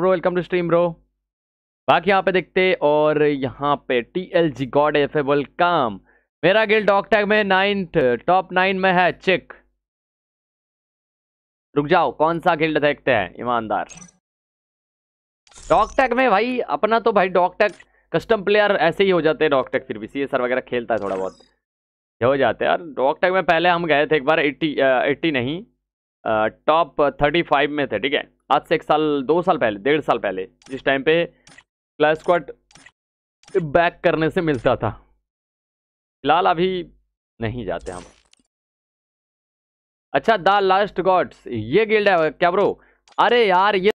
bro welcome to stream bro बाकी यहाँ पे देखते और यहाँ पे T L G god F A welcome मेरा गिल डॉक टैग में नाइन्थ टॉप नाइन में है चिक रुक जाओ कौन सा गिल्ड देखते हैं ईमानदार डॉक टैग में भाई अपना तो भाई डॉक टैग कस्टम प्लेयर ऐसे ही हो जाते हैं डॉक टैग फिर भी सी एस आर वगैरह खेलता है थोड़ा बहुत हो जाते हैं यार डॉक टैग में पहले हम गए थे एक बार एट्टी एट्टी नहीं टॉप थर्टी फाइव में थे ठीक है आज से एक साल दो साल पहले डेढ़ साल पहले जिस टाइम पे क्लास स्क्वाड बैक करने से मिलता था फिलहाल अभी नहीं जाते हम अच्छा द लास्ट गॉड्स ये गिल्ड है क्या ब्रो अरे यार ये